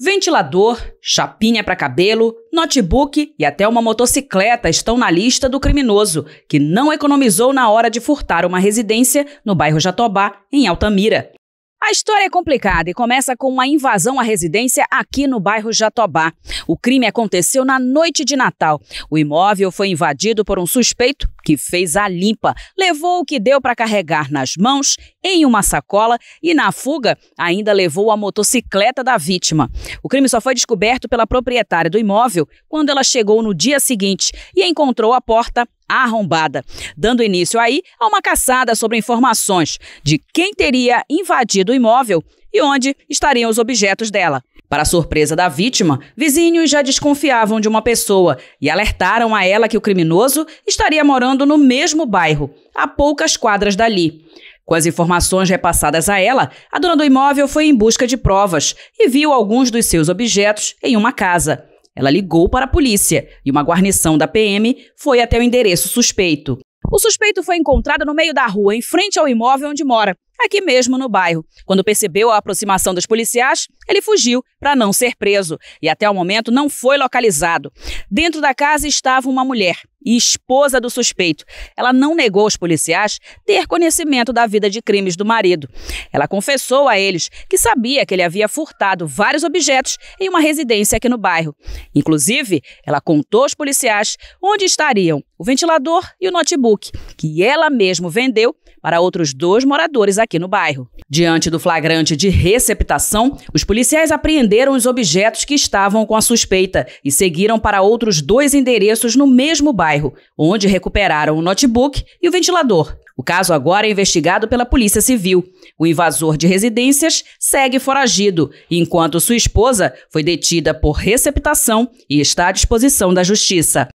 Ventilador, chapinha para cabelo, notebook e até uma motocicleta estão na lista do criminoso, que não economizou na hora de furtar uma residência no bairro Jatobá, em Altamira. A história é complicada e começa com uma invasão à residência aqui no bairro Jatobá. O crime aconteceu na noite de Natal. O imóvel foi invadido por um suspeito que fez a limpa, levou o que deu para carregar nas mãos em uma sacola e, na fuga, ainda levou a motocicleta da vítima. O crime só foi descoberto pela proprietária do imóvel quando ela chegou no dia seguinte e encontrou a porta arrombada, dando início aí a uma caçada sobre informações de quem teria invadido o imóvel e onde estariam os objetos dela. Para surpresa da vítima, vizinhos já desconfiavam de uma pessoa e alertaram a ela que o criminoso estaria morando no mesmo bairro, a poucas quadras dali. Com as informações repassadas a ela, a dona do imóvel foi em busca de provas e viu alguns dos seus objetos em uma casa. Ela ligou para a polícia e uma guarnição da PM foi até o endereço suspeito. O suspeito foi encontrado no meio da rua, em frente ao imóvel onde mora, aqui mesmo no bairro. Quando percebeu a aproximação dos policiais, ele fugiu para não ser preso e até o momento não foi localizado. Dentro da casa estava uma mulher e esposa do suspeito. Ela não negou aos policiais ter conhecimento da vida de crimes do marido. Ela confessou a eles que sabia que ele havia furtado vários objetos em uma residência aqui no bairro. Inclusive, ela contou aos policiais onde estariam o ventilador e o notebook, que ela mesma vendeu para outros dois moradores aqui no bairro. Diante do flagrante de receptação, os policiais apreenderam os objetos que estavam com a suspeita e seguiram para outros dois endereços no mesmo bairro, onde recuperaram o notebook e o ventilador. O caso agora é investigado pela Polícia Civil. O invasor de residências segue foragido, enquanto sua esposa foi detida por receptação e está à disposição da Justiça.